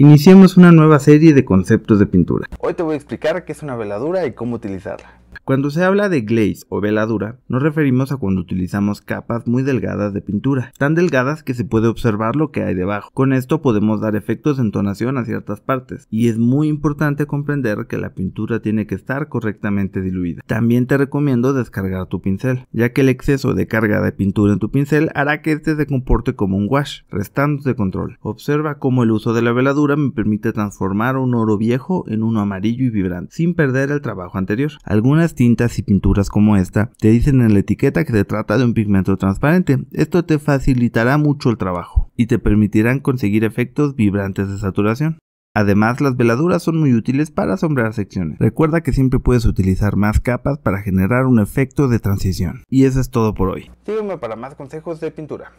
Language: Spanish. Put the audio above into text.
Iniciemos una nueva serie de conceptos de pintura. Hoy te voy a explicar qué es una veladura y cómo utilizarla. Cuando se habla de glaze o veladura, nos referimos a cuando utilizamos capas muy delgadas de pintura, tan delgadas que se puede observar lo que hay debajo. Con esto podemos dar efectos de entonación a ciertas partes, y es muy importante comprender que la pintura tiene que estar correctamente diluida. También te recomiendo descargar tu pincel, ya que el exceso de carga de pintura en tu pincel hará que este se comporte como un wash, restándote control. Observa cómo el uso de la veladura me permite transformar un oro viejo en uno amarillo y vibrante, sin perder el trabajo anterior. Algunas tintas y pinturas como esta te dicen en la etiqueta que se trata de un pigmento transparente. Esto te facilitará mucho el trabajo y te permitirán conseguir efectos vibrantes de saturación. Además, las veladuras son muy útiles para asombrar secciones. Recuerda que siempre puedes utilizar más capas para generar un efecto de transición. Y eso es todo por hoy. Sígueme para más consejos de pintura.